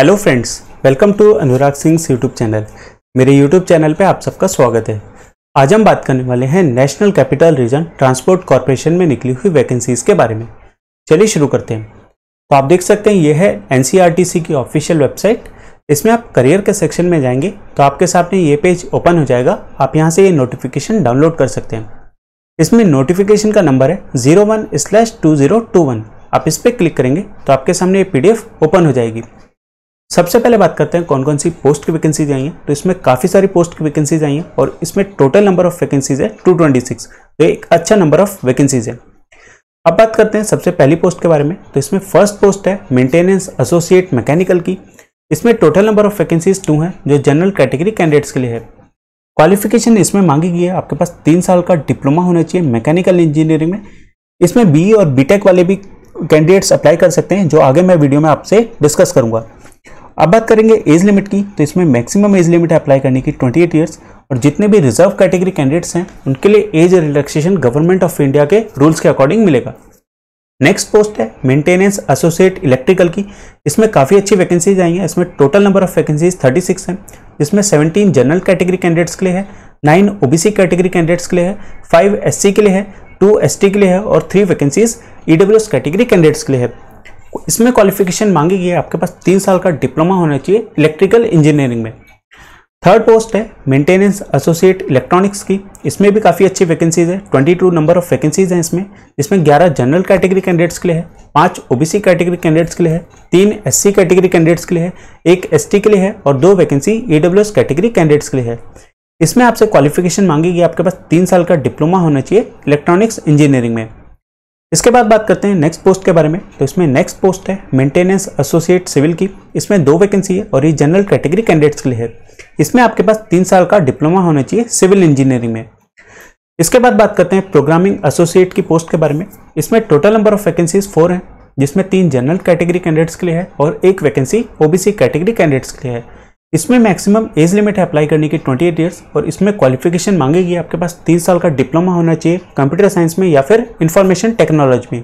hello friends welcome to Anurag Singh YouTube channel मेरे YouTube channel पे आप सबका स्वागत है आज हम बात करने वाले हैं National Capital Region Transport Corporation में निकली हुई वैकेंसीज के बारे में चलिए शुरू करते हैं तो आप देख सकते हैं ये है एन की ऑफिशियल वेबसाइट इसमें आप करियर के सेक्शन में जाएंगे तो आपके सामने ये पेज ओपन हो जाएगा आप यहाँ से ये नोटिफिकेशन डाउनलोड कर सकते हैं इसमें नोटिफिकेशन का नंबर है zero one slash two zero two one आप इस पर क्लिक करेंगे तो आपके सामने ये पी ओपन हो जाएगी सबसे पहले बात करते हैं कौन कौन सी पोस्ट की वैकेंसीज आई हैं तो इसमें काफ़ी सारी पोस्ट की वैकेंसीज आई हैं और इसमें टोटल नंबर ऑफ वैकेंसीज है 226 तो एक अच्छा नंबर ऑफ वैकेंसीज है अब बात करते हैं सबसे पहली पोस्ट के बारे में तो इसमें फर्स्ट पोस्ट है मेंटेनेंस एसोसिएट मैकेनिकल की इसमें total number of vacancies two हैं जो जनरल कैटेगरी कैंडिडेट्स के लिए है क्वालिफिकेशन इसमें मांगी गई है आपके पास तीन साल का डिप्लोमा होना चाहिए मैकेनिकल इंजीनियरिंग में इसमें बी और बी वाले भी कैंडिडेट्स अप्लाई कर सकते हैं जो आगे मैं वीडियो में आपसे डिस्कस करूंगा अब बात करेंगे एज लिमिट की तो इसमें मैक्सिमम एज लिमिट अप्लाई करने की 28 इयर्स और जितने भी रिजर्व कैटेगरी कैंडिडेट्स हैं उनके लिए age relaxation government of India के रूल्स के अकॉर्डिंग मिलेगा नेक्स्ट पोस्ट है मेंटेनेंस एसोसिएट इलेक्ट्रिकल की इसमें काफ़ी अच्छी वैकेंसीज आई हैं इसमें total number of vacancies thirty हैं जिसमें सेवनटीन जनरल कैटेगरी कैंडिडेट्स के लिए है नाइन ओ कैटेगरी कैंडिडेट्स के लिए है फाइव एस के लिए है टू एस के लिए है और three vacancies E category candidates के लिए है इसमें क्वालिफिकेशन मांगी है आपके पास तीन साल का डिप्लोमा होना चाहिए इलेक्ट्रिकल इंजीनियरिंग में थर्ड पोस्ट है मेंटेनेंस एसोसिएट इलेक्ट्रॉनिक्स की इसमें भी काफ़ी अच्छी वैकेंसीज है 22 नंबर ऑफ वैकेंसीज हैं इसमें इसमें 11 जनरल कैटेगरी कैंडिडेट्स के लिए है पांच ओबीसी कैटेगरी कैंडिडेट्स के लिए है तीन एससी कैटेगरी कैंडिडेट्स के लिए है एक एसटी के लिए है और दो वैकेंसी ईडब्ल्यूएस कैटेगरी कैंडिडेट्स के लिए है इसमें आपसे क्वालिफिकेशन मांगी गई आपके पास तीन साल का डिप्लोमा होना चाहिए इलेक्ट्रॉनिक्स इंजीनियरिंग में इसके बाद बात करते हैं नेक्स्ट पोस्ट के बारे में तो इसमें नेक्स्ट पोस्ट है मेंटेनेंस एसोसिएट सिविल की इसमें दो वैकेंसी है और ये जनरल कैटेगरी कैंडिडेट्स के लिए है इसमें आपके पास तीन साल का डिप्लोमा होना चाहिए सिविल इंजीनियरिंग में इसके बाद बात करते हैं प्रोग्रामिंग एसोसिएट की पोस्ट के बारे में इसमें total number of vacancies four हैं जिसमें तीन जनरल कैटेगरी कैंडिडेट्स के लिए है और एक वैकेंसी ओबीसी कैटेगरी कैंडिडेट्स के लिए है इसमें मैक्सिमम एज लिमिट है अप्लाई करने की 28 एट ईयर्स और इसमें क्वालिफिकेशन मांगेगी आपके पास तीन साल का डिप्लोमा होना चाहिए कंप्यूटर साइंस में या फिर इंफॉर्मेशन टेक्नोलॉजी में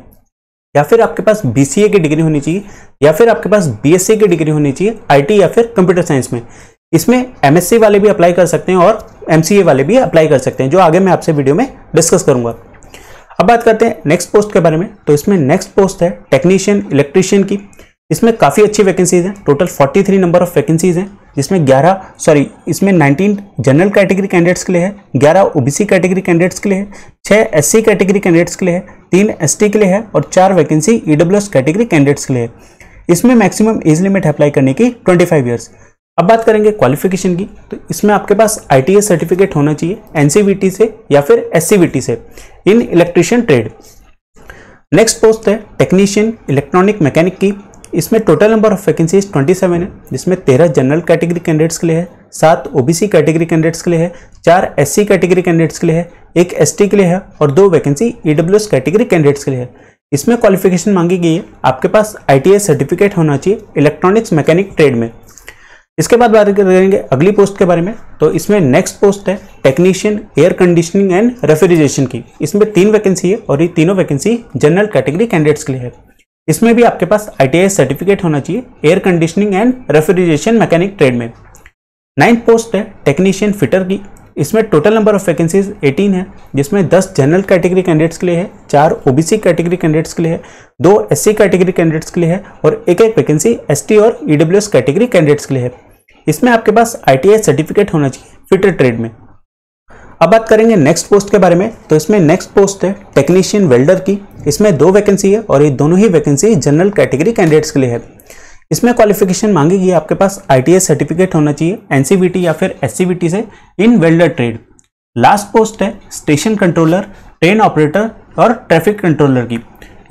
या फिर आपके पास बी की डिग्री होनी चाहिए या फिर आपके पास बी की डिग्री होनी चाहिए आई या फिर कंप्यूटर साइंस में इसमें एम वाले भी अप्लाई कर सकते हैं और एम वाले भी अप्लाई कर सकते हैं जो आगे मैं आपसे वीडियो में डिस्कस करूँगा अब बात करते हैं नेक्स्ट पोस्ट के बारे में तो इसमें नेक्स्ट पोस्ट है टेक्नीशियन इलेक्ट्रिशियन की इसमें काफ़ी अच्छी वैकेंसीज हैं टोटल 43 नंबर ऑफ वैकेंसीज हैं जिसमें 11 सॉरी इसमें 19 जनरल कैटेगरी कैंडिडेट्स के लिए है 11 ओबीसी कैटेगरी कैंडिडेट्स के लिए है छः एससी कैटेगरी कैंडिडेट्स के लिए है तीन एसटी के लिए है और चार वैकेंसी ईडब्ल्यूएस कैटेगरी कैंडिडेट्स के लिए है इसमें मैक्सिमम एज लिमिट अप्लाई करने की 25 फाइव ईयर्स अब बात करेंगे क्वालिफिकेशन की तो इसमें आपके पास आई सर्टिफिकेट e होना चाहिए एन से या फिर एस से in electrician trade next post है टेक्नीशियन इलेक्ट्रॉनिक मैकेनिक की इसमें टोटल नंबर ऑफ वैकेंसीज 27 है जिसमें 13 जनरल कैटेगरी कैंडिडेट्स के लिए है सात ओबीसी कैटेगरी कैंडिडेट्स के लिए है चार एससी कैटेगरी कैंडिडेट्स के लिए है एक एसटी के लिए है और दो वैकेंसी ईडब्ल्यूएस कैटेगरी कैंडिडेट्स के लिए है इसमें क्वालिफिकेशन मांगी गई है आपके पास आई सर्टिफिकेट होना चाहिए इलेक्ट्रॉनिक्स मैकेनिक ट्रेड में इसके बाद बात करेंगे अगली पोस्ट के बारे में तो इसमें नेक्स्ट पोस्ट है technician air conditioning and refrigeration की इसमें तीन वैकेंसी है और ये तीनों वैकेंसी जनरल कैटेगरी कैंडिडेट्स के लिए है इसमें भी आपके पास आई सर्टिफिकेट होना चाहिए air conditioning and refrigeration mechanic trade में नाइन्थ पोस्ट है टेक्नीशियन फिटर की इसमें टोटल नंबर ऑफ वैकेंसीज 18 है जिसमें 10 जनरल कैटेगरी कैंडिडेट्स के लिए है चार ओबीसी कैटेगरी कैंडिडेट्स के लिए है दो एससी कैटेगरी कैंडिडेट्स के लिए है और एक एक वैकेंसी एसटी और ईडब्ल्यूएस कैटेगरी कैंडिडेट्स के लिए है इसमें आपके पास आई सर्टिफिकेट होना चाहिए फिटर ट्रेड में अब बात करेंगे नेक्स्ट पोस्ट के बारे में तो इसमें नेक्स्ट पोस्ट है टेक्नीशियन वेल्डर की इसमें दो वैकेंसी है और ये दोनों ही वैकेंसी जनरल कैटेगरी कैंडिडेट्स के लिए है इसमें क्वालिफिकेशन मांगेगी आपके पास आई सर्टिफिकेट होना चाहिए एन या फिर एस से in welder trade last post है स्टेशन कंट्रोलर ट्रेन ऑपरेटर और ट्रैफिक कंट्रोलर की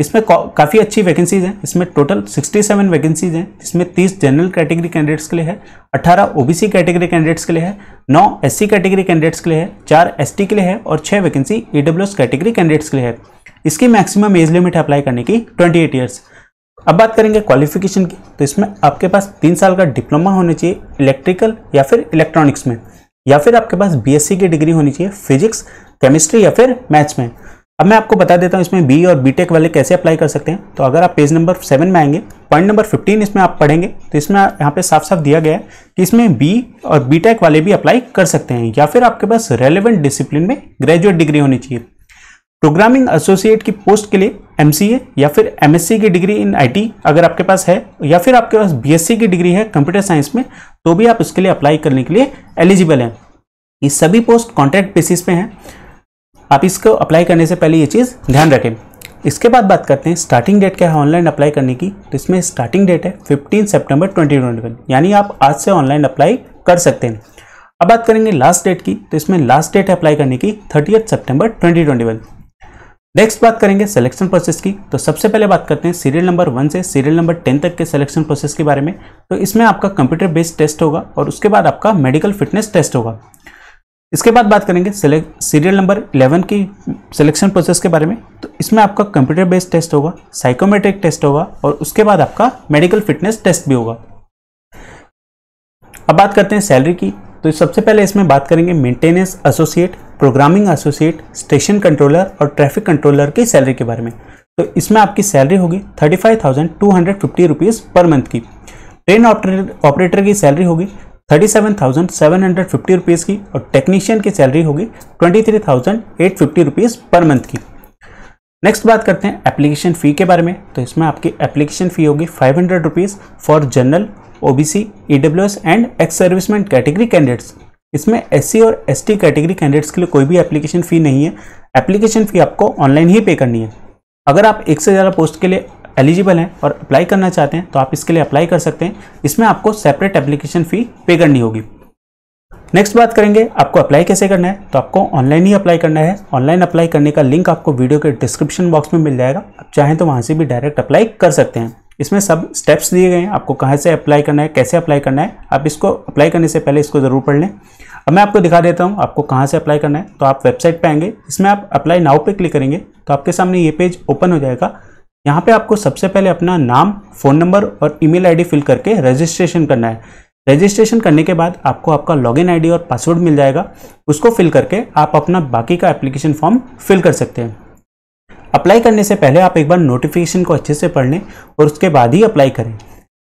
इसमें काफ़ी अच्छी वैकेंसीज हैं इसमें टोटल 67 वैकेंसीज हैं इसमें 30 जनरल कैटेगरी कैंडिडेट्स के लिए है 18 ओबीसी कैटेगरी कैंडिडेट्स के लिए है 9 एससी कैटेगरी कैंडिडेट्स के लिए है 4 एसटी के लिए है और 6 वैकेंसी ईडब्ल्यूएस कैटेगरी कैंडिडेट्स के लिए है इसकी मैक्सिमम एज लिमिट अप्लाई करने की ट्वेंटी एट ईयर्स अब बात करेंगे क्वालिफिकेशन की तो इसमें आपके पास तीन साल का डिप्लोमा होना चाहिए इलेक्ट्रिकल या फिर इलेक्ट्रॉनिक्स में या फिर आपके पास बी की डिग्री होनी चाहिए फिजिक्स केमिस्ट्री या फिर मैथ्स में अब मैं आपको बता देता हूँ इसमें बी और बीटेक वाले कैसे अप्लाई कर सकते हैं तो अगर आप पेज नंबर सेवन में आएंगे पॉइंट नंबर फिफ्टीन इसमें आप पढ़ेंगे तो इसमें यहाँ पे साफ साफ दिया गया है कि इसमें बी और बीटेक वाले भी अप्लाई कर सकते हैं या फिर आपके पास रेलिवेंट डिसिप्लिन में ग्रेजुएट डिग्री होनी चाहिए प्रोग्रामिंग एसोसिएट की पोस्ट के लिए एम या फिर एम की डिग्री इन आई अगर आपके पास है या फिर आपके पास बी की डिग्री है कंप्यूटर साइंस में तो भी आप इसके लिए अप्लाई करने के लिए एलिजिबल हैं ये सभी पोस्ट कॉन्ट्रैक्ट बेसिस पे हैं आप इसको अप्लाई करने से पहले ये चीज़ ध्यान रखें इसके बाद बात करते हैं स्टार्टिंग डेट क्या है ऑनलाइन अप्लाई करने की तो इसमें स्टार्टिंग डेट है 15 सितंबर 2021 यानी आप आज से ऑनलाइन अप्लाई कर सकते हैं अब बात करेंगे लास्ट डेट की तो इसमें लास्ट डेट है अप्लाई करने की थर्टी सितंबर 2021 नेक्स्ट बात करेंगे सिलेक्शन प्रोसेस की तो सबसे पहले बात करते हैं सीरियल नंबर वन से सीरियल नंबर टेन तक के सिलेक्शन प्रोसेस के बारे में तो इसमें आपका कंप्यूटर बेस्ड टेस्ट होगा और उसके बाद आपका मेडिकल फिटनेस टेस्ट होगा इसके बाद बात करेंगे सीरियल नंबर 11 की सिलेक्शन प्रोसेस के बारे में तो इसमें आपका कंप्यूटर बेस्ड टेस्ट होगा साइकोमेट्रिक टेस्ट होगा और उसके बाद आपका मेडिकल फिटनेस टेस्ट भी होगा अब बात करते हैं सैलरी की तो सबसे पहले इसमें बात करेंगे maintenance associate programming associate station controller और ट्रैफिक कंट्रोलर की सैलरी के बारे में तो इसमें आपकी सैलरी होगी thirty five thousand two hundred fifty rupees per month की ट्रेन ऑपरेटर की सैलरी होगी thirty seven thousand seven hundred fifty rupees की और टेक्नीशियन की सैलरी होगी twenty three thousand eight fifty rupees per month की नेक्स्ट बात करते हैं एप्लीकेशन फ़ी के बारे में तो इसमें आपकी एप्लीकेशन फ़ी होगी five hundred rupees for general O B C E W S and ex serviceman category candidates इसमें एस और एस कैटेगरी कैंडिडेट्स के लिए कोई भी एप्लीकेशन फ़ी नहीं है एप्लीकेशन फ़ी आपको ऑनलाइन ही पे करनी है अगर आप एक से ज़्यादा पोस्ट के लिए एलिजिबल हैं और अप्लाई करना चाहते हैं तो आप इसके लिए अप्लाई कर सकते हैं इसमें आपको सेपरेट एप्लीकेशन फ़ी पे करनी होगी नेक्स्ट बात करेंगे आपको अप्लाई कैसे करना है तो आपको ऑनलाइन ही अप्लाई करना है ऑनलाइन अप्लाई करने का लिंक आपको वीडियो के डिस्क्रिप्शन बॉक्स में मिल जाएगा आप चाहें तो वहाँ से भी डायरेक्ट अप्लाई कर सकते हैं इसमें सब स्टेप्स दिए गए हैं आपको कहाँ से अप्लाई करना है कैसे अप्लाई करना है आप इसको अप्लाई करने से पहले इसको ज़रूर पढ़ लें अब मैं आपको दिखा देता हूँ आपको कहाँ से अप्लाई करना है तो आप वेबसाइट पर आएंगे इसमें आप अप्लाई नाउ पर क्लिक करेंगे तो आपके सामने ये पेज ओपन हो जाएगा यहाँ पे आपको सबसे पहले अपना नाम फ़ोन नंबर और ईमेल आईडी फिल करके रजिस्ट्रेशन करना है रजिस्ट्रेशन करने के बाद आपको आपका लॉगिन आईडी और पासवर्ड मिल जाएगा उसको फिल करके आप अपना बाकी का एप्लीकेशन फॉर्म फिल कर सकते हैं अप्लाई करने से पहले आप एक बार नोटिफिकेशन को अच्छे से पढ़ लें और उसके बाद ही अप्लाई करें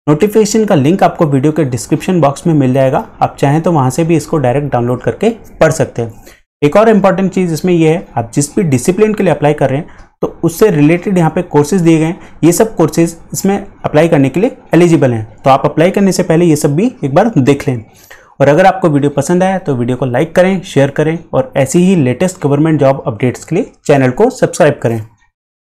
नोटिफिकेशन का लिंक आपको वीडियो के डिस्क्रिप्शन बॉक्स में मिल जाएगा आप चाहें तो वहाँ से भी इसको डायरेक्ट डाउनलोड करके पढ़ सकते हैं एक और इम्पॉर्टेंट चीज़ इसमें यह है आप जिस भी डिसिप्लिन के लिए अप्लाई कर रहे हैं तो उससे रिलेटेड यहाँ पे कोर्सेज दिए गए हैं ये सब कोर्सेज इसमें अप्लाई करने के लिए एलिजिबल हैं तो आप अप्लाई करने से पहले ये सब भी एक बार देख लें और अगर आपको वीडियो पसंद आया तो वीडियो को लाइक करें शेयर करें और ऐसी ही लेटेस्ट गवर्नमेंट जॉब अपडेट्स के लिए चैनल को सब्सक्राइब करें